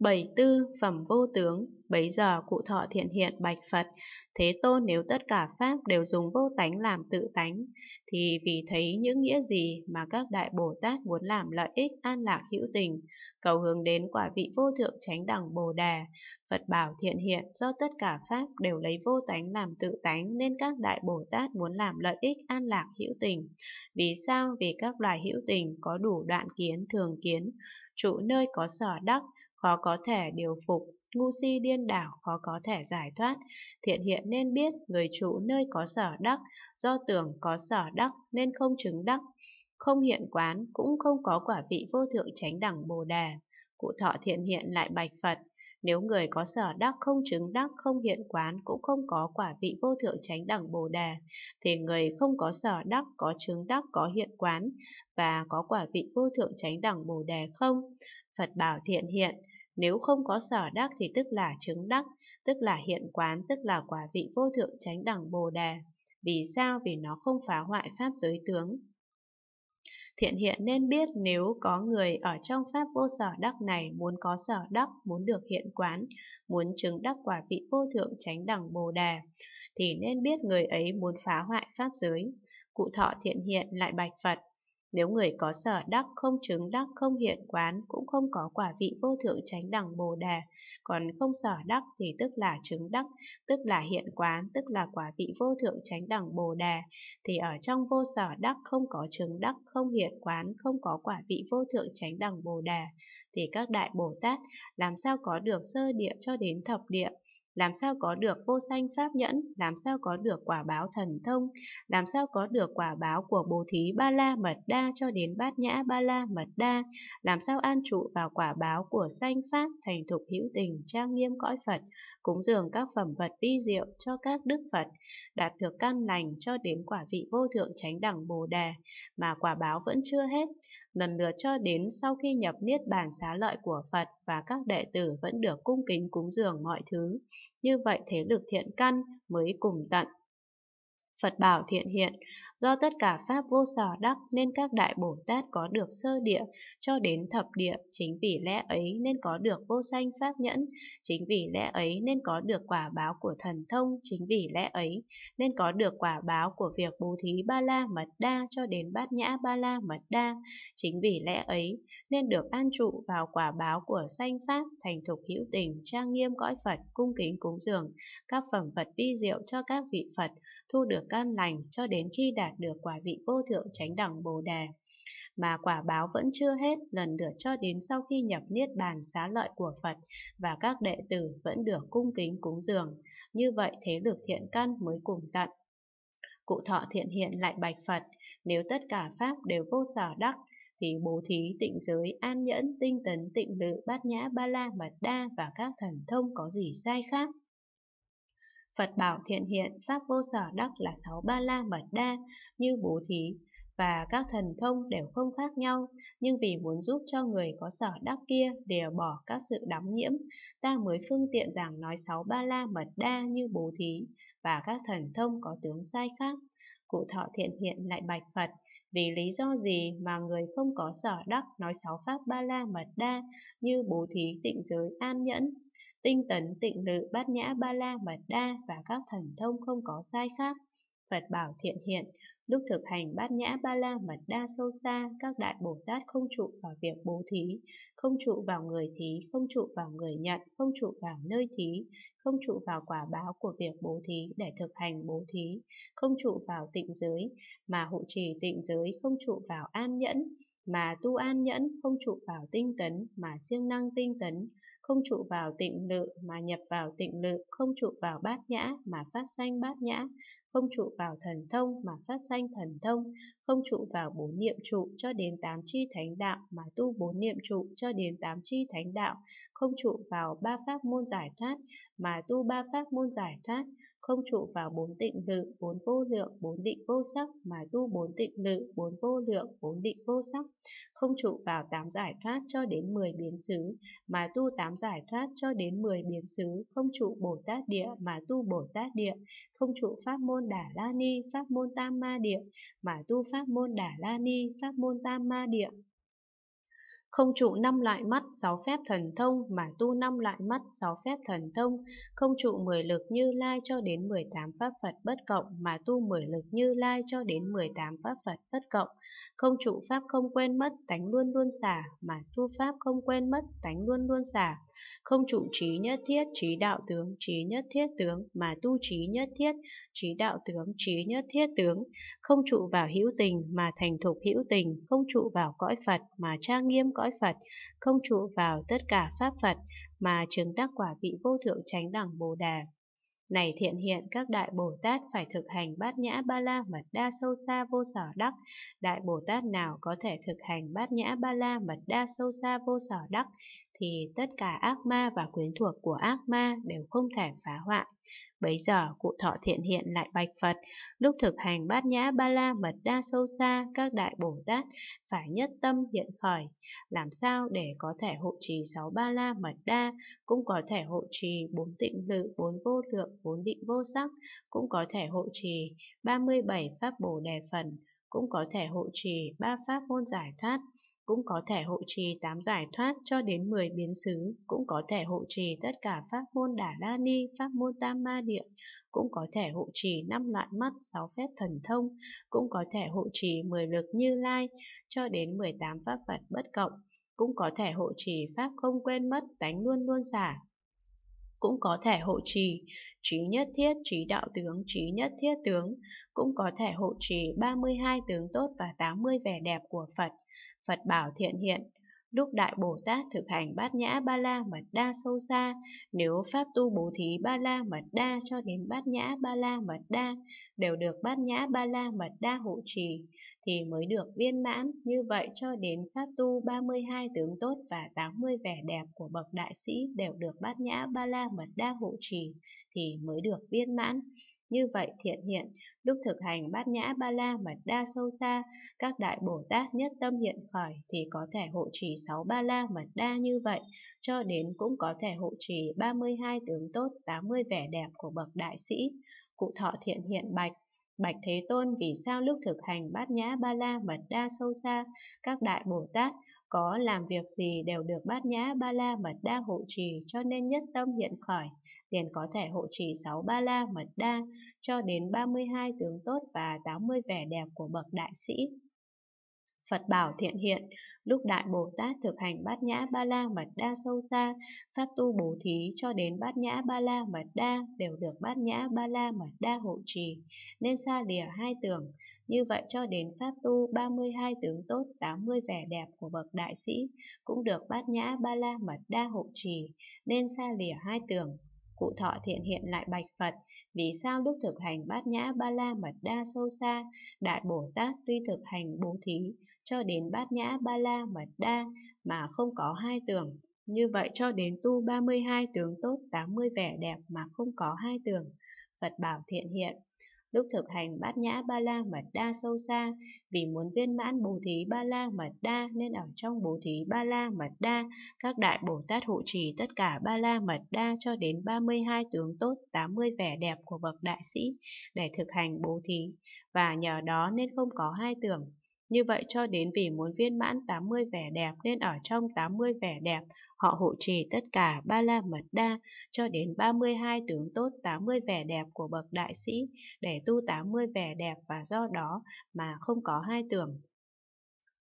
Bảy tư phẩm vô tướng Bấy giờ cụ thọ thiện hiện bạch Phật, Thế Tôn nếu tất cả Pháp đều dùng vô tánh làm tự tánh, thì vì thấy những nghĩa gì mà các Đại Bồ Tát muốn làm lợi ích an lạc hữu tình, cầu hướng đến quả vị vô thượng tránh đẳng Bồ Đà. Phật bảo thiện hiện do tất cả Pháp đều lấy vô tánh làm tự tánh nên các Đại Bồ Tát muốn làm lợi ích an lạc hữu tình. Vì sao? Vì các loài hữu tình có đủ đoạn kiến thường kiến, trụ nơi có sở đắc, khó có thể điều phục, ngu si điên đảo khó có thể giải thoát, thiện hiện nên biết người trụ nơi có sở đắc, do tưởng có sở đắc nên không chứng đắc, không hiện quán cũng không có quả vị vô thượng chánh đẳng bồ đề. Cụ thọ thiện hiện lại bạch Phật, nếu người có sở đắc không chứng đắc, không hiện quán cũng không có quả vị vô thượng chánh đẳng bồ đề, thì người không có sở đắc, có chứng đắc, có hiện quán và có quả vị vô thượng chánh đẳng bồ đề không? Phật bảo thiện hiện, nếu không có sở đắc thì tức là chứng đắc, tức là hiện quán, tức là quả vị vô thượng chánh đẳng Bồ đề. Vì sao? Vì nó không phá hoại pháp giới tướng. Thiện hiện nên biết nếu có người ở trong pháp vô sở đắc này muốn có sở đắc, muốn được hiện quán, muốn chứng đắc quả vị vô thượng chánh đẳng Bồ đề, thì nên biết người ấy muốn phá hoại pháp giới. Cụ thọ thiện hiện lại bạch Phật, nếu người có sở đắc không chứng đắc không hiện quán cũng không có quả vị vô thượng chánh đẳng bồ đề, còn không sở đắc thì tức là chứng đắc, tức là hiện quán, tức là quả vị vô thượng chánh đẳng bồ đề, thì ở trong vô sở đắc không có chứng đắc, không hiện quán, không có quả vị vô thượng chánh đẳng bồ đề, thì các đại Bồ Tát làm sao có được sơ địa cho đến thập địa, làm sao có được vô sanh pháp nhẫn, làm sao có được quả báo thần thông, làm sao có được quả báo của bồ thí ba la mật đa cho đến bát nhã ba la mật đa, làm sao an trụ vào quả báo của sanh pháp thành thục hữu tình trang nghiêm cõi Phật, cúng dường các phẩm vật vi diệu cho các đức Phật, đạt được căn lành cho đến quả vị vô thượng chánh đẳng Bồ Đề, mà quả báo vẫn chưa hết, lần lượt cho đến sau khi nhập niết bàn xá lợi của Phật, và các đệ tử vẫn được cung kính cúng dường mọi thứ. Như vậy thế lực thiện căn mới cùng tận Phật bảo thiện hiện, do tất cả pháp vô sở đắc nên các đại Bồ Tát có được sơ địa cho đến thập địa, chính vì lẽ ấy nên có được vô sanh pháp nhẫn, chính vì lẽ ấy nên có được quả báo của thần thông, chính vì lẽ ấy nên có được quả báo của việc bố thí ba la mật đa cho đến bát nhã ba la mật đa, chính vì lẽ ấy nên được an trụ vào quả báo của sanh pháp, thành thục hữu tình, trang nghiêm cõi Phật, cung kính cúng dường, các phẩm Phật vi diệu cho các vị Phật, thu được căn lành cho đến khi đạt được quả vị vô thượng chánh đẳng Bồ Đề. Mà quả báo vẫn chưa hết, lần lượt cho đến sau khi nhập Niết Bàn xá lợi của Phật và các đệ tử vẫn được cung kính cúng dường. Như vậy thế lực thiện căn mới cùng tận. Cụ thọ thiện hiện lại bạch Phật, nếu tất cả Pháp đều vô sở đắc, thì bố thí tịnh giới an nhẫn tinh tấn tịnh lự bát nhã ba la mật đa và các thần thông có gì sai khác Phật bảo thiện hiện pháp vô sở đắc là sáu ba la mật đa như bố thí, và các thần thông đều không khác nhau, nhưng vì muốn giúp cho người có sở đắc kia đều bỏ các sự đóng nhiễm, ta mới phương tiện giảng nói sáu ba la mật đa như bố thí và các thần thông có tướng sai khác. Cụ thọ thiện hiện lại bạch Phật, vì lý do gì mà người không có sở đắc nói sáu pháp ba la mật đa như bố thí tịnh giới an nhẫn, tinh tấn tịnh lự bát nhã ba la mật đa và các thần thông không có sai khác Phật bảo thiện hiện, lúc thực hành bát nhã ba la mật đa sâu xa, các đại Bồ Tát không trụ vào việc bố thí, không trụ vào người thí, không trụ vào người nhận, không trụ vào nơi thí, không trụ vào quả báo của việc bố thí để thực hành bố thí, không trụ vào tịnh giới, mà hộ trì tịnh giới không trụ vào an nhẫn, mà tu an nhẫn không trụ vào tinh tấn mà siêng năng tinh tấn, không trụ vào tịnh lự mà nhập vào tịnh lự, không trụ vào bát nhã mà phát sanh bát nhã, không trụ vào thần thông mà phát sanh thần thông, không trụ vào bốn niệm trụ cho đến tám chi thánh đạo mà tu bốn niệm trụ cho đến tám chi thánh đạo, không trụ vào ba pháp môn giải thoát mà tu ba pháp môn giải thoát, không trụ vào bốn tịnh lự, bốn vô lượng, bốn định vô sắc mà tu bốn tịnh lự, bốn vô lượng, bốn định vô sắc không trụ vào tám giải thoát cho đến 10 biến xứ, mà tu tám giải thoát cho đến 10 biến xứ, không trụ Bồ Tát địa mà tu Bồ Tát địa, không trụ pháp môn Đà La Ni, pháp môn Tam Ma địa mà tu pháp môn Đà La Ni, pháp môn Tam Ma địa. Không trụ năm loại mắt sáu phép thần thông mà tu năm loại mắt sáu phép thần thông, không trụ mười lực như lai cho đến 18 pháp Phật bất cộng mà tu mười lực như lai cho đến 18 pháp Phật bất cộng, không trụ pháp không quên mất tánh luôn luôn xả mà tu pháp không quên mất tánh luôn luôn xả, không trụ trí nhất thiết trí đạo tướng trí nhất thiết tướng mà tu trí nhất thiết trí đạo tướng trí nhất thiết tướng không trụ vào hữu tình mà thành thục hữu tình không trụ vào cõi phật mà trang nghiêm cõi phật không trụ vào tất cả pháp phật mà chứng đắc quả vị vô thượng chánh đẳng bồ đà này thiện hiện các đại Bồ Tát phải thực hành bát nhã ba la mật đa sâu xa vô sở đắc. Đại Bồ Tát nào có thể thực hành bát nhã ba la mật đa sâu xa vô sở đắc thì tất cả ác ma và quyến thuộc của ác ma đều không thể phá hoại. Bấy giờ cụ thọ thiện hiện lại bạch Phật, lúc thực hành bát nhã ba la mật đa sâu xa các đại Bồ Tát phải nhất tâm hiện khởi, làm sao để có thể hộ trì sáu ba la mật đa, cũng có thể hộ trì bốn tịnh lự, bốn vô lượng, bốn định vô sắc, cũng có thể hộ trì 37 pháp bồ đề phần, cũng có thể hộ trì ba pháp môn giải thoát, cũng có thể hộ trì tám giải thoát cho đến 10 biến xứ, cũng có thể hộ trì tất cả pháp môn Đà la ni, pháp môn tam ma địa, cũng có thể hộ trì năm loại mắt, sáu phép thần thông, cũng có thể hộ trì 10 lực như lai cho đến 18 pháp Phật bất cộng, cũng có thể hộ trì pháp không quên mất, tánh luôn luôn xả, cũng có thể hộ trì, trí nhất thiết trí đạo tướng, trí nhất thiết tướng, cũng có thể hộ trì 32 tướng tốt và 80 vẻ đẹp của Phật. Phật bảo thiện hiện, Đức Đại Bồ Tát thực hành bát nhã ba la mật đa sâu xa, nếu Pháp tu bố thí ba la mật đa cho đến bát nhã ba la mật đa, đều được bát nhã ba la mật đa hộ trì, thì mới được viên mãn, như vậy cho đến Pháp tu 32 tướng tốt và 80 vẻ đẹp của bậc đại sĩ đều được bát nhã ba la mật đa hộ trì, thì mới được viên mãn. Như vậy thiện hiện, lúc thực hành bát nhã ba la mật đa sâu xa, các đại Bồ Tát nhất tâm hiện khởi thì có thể hộ trì sáu ba la mật đa như vậy, cho đến cũng có thể hộ trì 32 tướng tốt 80 vẻ đẹp của bậc đại sĩ. Cụ thọ thiện hiện bạch, Bạch Thế Tôn vì sao lúc thực hành bát nhã ba la mật đa sâu xa, các đại Bồ Tát có làm việc gì đều được bát nhã ba la mật đa hộ trì cho nên nhất tâm hiện khởi, liền có thể hộ trì sáu ba la mật đa cho đến 32 tướng tốt và 80 vẻ đẹp của bậc đại sĩ. Phật bảo thiện hiện, lúc Đại Bồ Tát thực hành bát nhã ba la mật đa sâu xa, pháp tu bố thí cho đến bát nhã ba la mật đa đều được bát nhã ba la mật đa hộ trì, nên xa lìa hai tưởng. Như vậy cho đến pháp tu 32 tướng tốt 80 vẻ đẹp của bậc đại sĩ cũng được bát nhã ba la mật đa hộ trì, nên xa lìa hai tưởng cụ thọ thiện hiện lại bạch Phật, vì sao lúc thực hành bát nhã ba la mật đa sâu xa, Đại Bồ Tát tuy thực hành bố thí cho đến bát nhã ba la mật đa mà không có hai tưởng, như vậy cho đến tu 32 tướng tốt 80 vẻ đẹp mà không có hai tưởng, Phật bảo thiện hiện. Lúc thực hành bát nhã ba la mật đa sâu xa, vì muốn viên mãn bồ thí ba la mật đa nên ở trong bồ thí ba la mật đa, các đại Bồ Tát hộ trì tất cả ba la mật đa cho đến 32 tướng tốt, 80 vẻ đẹp của bậc đại sĩ để thực hành bố thí, và nhờ đó nên không có hai tưởng như vậy cho đến vì muốn viên mãn 80 vẻ đẹp nên ở trong 80 vẻ đẹp họ hộ trì tất cả ba la mật đa cho đến 32 tướng tốt 80 vẻ đẹp của bậc đại sĩ để tu 80 vẻ đẹp và do đó mà không có hai tưởng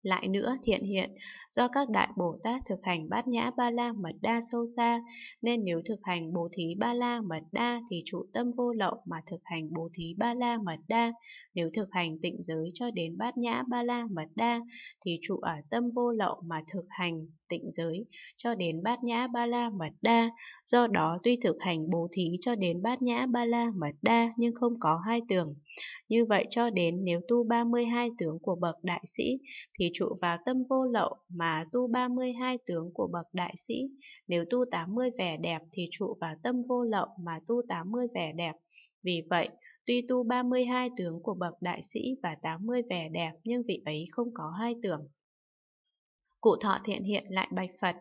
lại nữa thiện hiện, do các đại Bồ Tát thực hành bát nhã ba la mật đa sâu xa, nên nếu thực hành bố thí ba la mật đa thì trụ tâm vô lậu mà thực hành bố thí ba la mật đa, nếu thực hành tịnh giới cho đến bát nhã ba la mật đa thì trụ ở tâm vô lậu mà thực hành tịnh giới cho đến bát nhã ba la mật đa. Do đó tuy thực hành bố thí cho đến bát nhã ba la mật đa nhưng không có hai tường. Như vậy cho đến nếu tu 32 tướng của bậc đại sĩ thì trụ vào tâm vô lậu mà tu 32 tướng của bậc đại sĩ. Nếu tu 80 vẻ đẹp thì trụ vào tâm vô lậu mà tu 80 vẻ đẹp. Vì vậy, tuy tu 32 tướng của bậc đại sĩ và 80 vẻ đẹp nhưng vị ấy không có hai tưởng. Cụ thọ thiện hiện lại bạch Phật,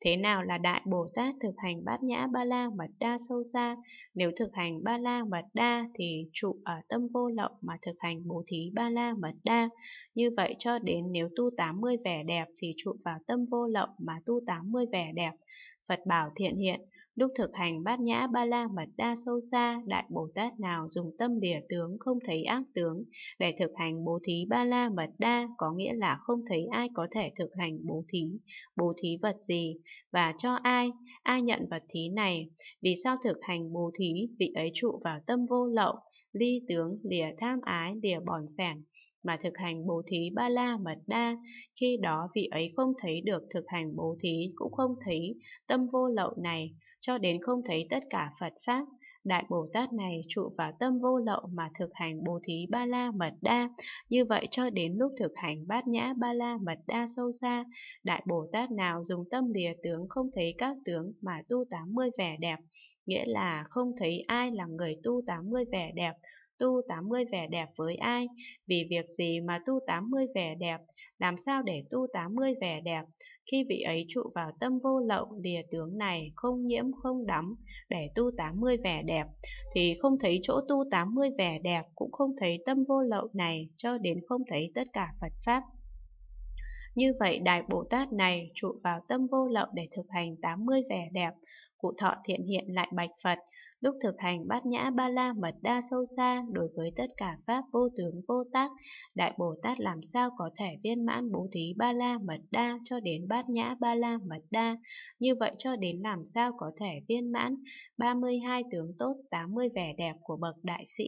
thế nào là Đại Bồ Tát thực hành bát nhã ba la mật đa sâu xa? Nếu thực hành ba la mật đa thì trụ ở tâm vô lậu mà thực hành bố thí ba la mật đa. Như vậy cho đến nếu tu 80 vẻ đẹp thì trụ vào tâm vô lậu mà tu 80 vẻ đẹp. Phật bảo thiện hiện, lúc thực hành bát nhã ba la mật đa sâu xa, Đại Bồ Tát nào dùng tâm địa tướng không thấy ác tướng để thực hành bố thí ba la mật đa có nghĩa là không thấy ai có thể thực hành bố thí, bố thí vật gì và cho ai, ai nhận vật thí này. Vì sao thực hành bố thí, vị ấy trụ vào tâm vô lậu, ly tướng, lìa tham ái, lìa bòn sẻn, mà thực hành bố thí ba la mật đa, khi đó vị ấy không thấy được thực hành bố thí, cũng không thấy tâm vô lậu này, cho đến không thấy tất cả Phật Pháp, Đại Bồ Tát này trụ vào tâm vô lậu mà thực hành bố thí ba la mật đa. Như vậy cho đến lúc thực hành bát nhã ba la mật đa sâu xa, Đại Bồ Tát nào dùng tâm lìa tướng không thấy các tướng mà tu 80 vẻ đẹp, nghĩa là không thấy ai là người tu 80 vẻ đẹp, tu 80 vẻ đẹp với ai, vì việc gì mà tu 80 vẻ đẹp, làm sao để tu 80 vẻ đẹp, khi vị ấy trụ vào tâm vô lậu lìa tướng này không nhiễm không đắm để tu 80 vẻ đẹp, thì không thấy chỗ tu 80 vẻ đẹp cũng không thấy tâm vô lậu này cho đến không thấy tất cả Phật Pháp. Như vậy Đại Bồ Tát này trụ vào tâm vô lậu để thực hành 80 vẻ đẹp, cụ thọ thiện hiện lại bạch Phật, lúc thực hành bát nhã ba la mật đa sâu xa đối với tất cả pháp vô tướng vô tác, Đại Bồ Tát làm sao có thể viên mãn bố thí ba la mật đa cho đến bát nhã ba la mật đa, như vậy cho đến làm sao có thể viên mãn 32 tướng tốt 80 vẻ đẹp của bậc đại sĩ.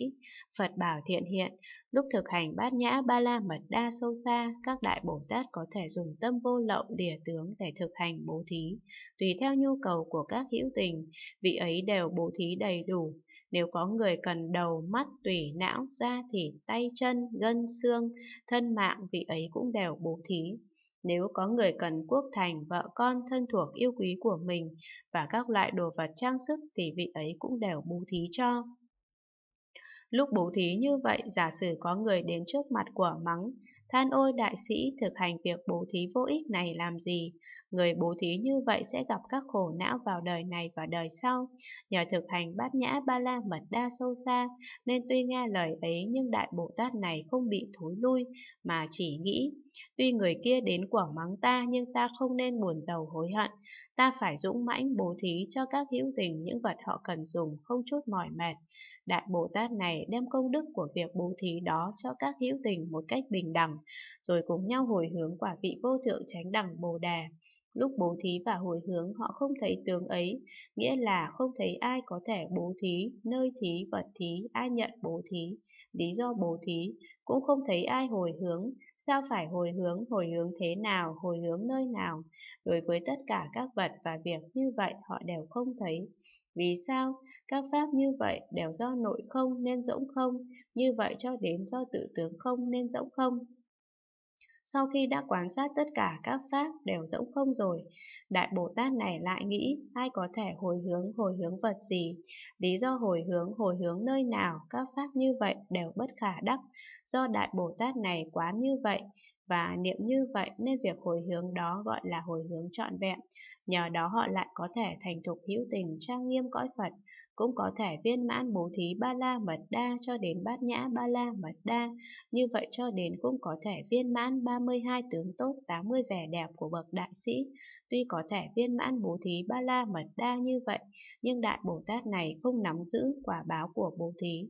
Phật bảo thiện hiện, lúc thực hành bát nhã ba la mật đa sâu xa, các Đại Bồ Tát có thể dùng tâm vô lậu đỉa tướng để thực hành bố thí, tùy theo nhu cầu của các hữu hữu tình, vị ấy đều bố thí đầy đủ. Nếu có người cần đầu, mắt, tủy, não, da thịt, tay chân, gân, xương, thân mạng, vị ấy cũng đều bố thí. Nếu có người cần quốc thành, vợ con, thân thuộc yêu quý của mình và các loại đồ vật trang sức thì vị ấy cũng đều bố thí cho. Lúc bố thí như vậy, giả sử có người đến trước mặt của mắng, than ôi đại sĩ thực hành việc bố thí vô ích này làm gì? Người bố thí như vậy sẽ gặp các khổ não vào đời này và đời sau. Nhờ thực hành bát nhã ba la mật đa sâu xa, nên tuy nghe lời ấy nhưng đại Bồ Tát này không bị thối lui, mà chỉ nghĩ. Tuy người kia đến quả mắng ta nhưng ta không nên buồn giàu hối hận. Ta phải dũng mãnh bố thí cho các hữu tình những vật họ cần dùng không chút mỏi mệt. Đại Bồ Tát này đem công đức của việc bố thí đó cho các hữu tình một cách bình đẳng, rồi cùng nhau hồi hướng quả vị vô thượng chánh đẳng Bồ đề. Lúc bố thí và hồi hướng họ không thấy tướng ấy, nghĩa là không thấy ai có thể bố thí, nơi thí, vật thí, ai nhận bố thí, lý do bố thí, cũng không thấy ai hồi hướng, sao phải hồi hướng, hồi hướng thế nào, hồi hướng nơi nào. Đối với tất cả các vật và việc như vậy họ đều không thấy. Vì sao? Các pháp như vậy đều do nội không nên rỗng không, như vậy cho đến do tự tướng không nên rỗng không. Sau khi đã quan sát tất cả các pháp đều rỗng không rồi, Đại Bồ Tát này lại nghĩ ai có thể hồi hướng hồi hướng vật gì, lý do hồi hướng hồi hướng nơi nào, các pháp như vậy đều bất khả đắc, do Đại Bồ Tát này quán như vậy, và niệm như vậy nên việc hồi hướng đó gọi là hồi hướng trọn vẹn. Nhờ đó họ lại có thể thành thục hữu tình trang nghiêm cõi Phật, cũng có thể viên mãn bố thí ba la mật đa cho đến bát nhã ba la mật đa. Như vậy cho đến cũng có thể viên mãn 32 tướng tốt 80 vẻ đẹp của bậc đại sĩ. Tuy có thể viên mãn bố thí ba la mật đa như vậy, nhưng Đại Bồ Tát này không nắm giữ quả báo của bố thí.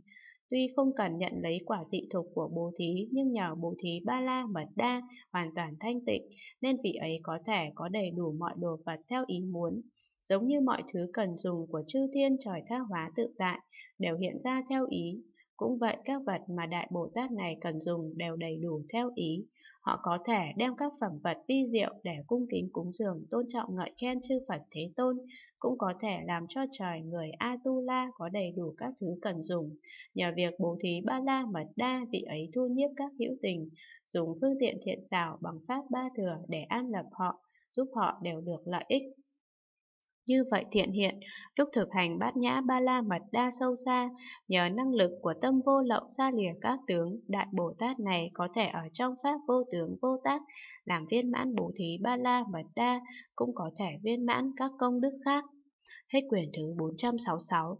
Tuy không cần nhận lấy quả dị thục của bố thí, nhưng nhờ bố thí ba la mật đa hoàn toàn thanh tịnh, nên vị ấy có thể có đầy đủ mọi đồ vật theo ý muốn. Giống như mọi thứ cần dùng của chư thiên trời tha hóa tự tại, đều hiện ra theo ý, cũng vậy các vật mà Đại Bồ Tát này cần dùng đều đầy đủ theo ý. Họ có thể đem các phẩm vật vi diệu để cung kính cúng dường tôn trọng ngợi khen chư Phật Thế Tôn, cũng có thể làm cho trời người Atula có đầy đủ các thứ cần dùng. Nhờ việc bố thí ba la mật đa vị ấy thu nhiếp các hữu tình, dùng phương tiện thiện xảo bằng pháp ba thừa để an lập họ, giúp họ đều được lợi ích. Như vậy thiện hiện, lúc thực hành bát nhã ba la mật đa sâu xa, nhờ năng lực của tâm vô lậu xa lìa các tướng, Đại Bồ Tát này có thể ở trong pháp vô tướng vô tác, làm viên mãn bố thí ba la mật đa, cũng có thể viên mãn các công đức khác. Hết quyển thứ 466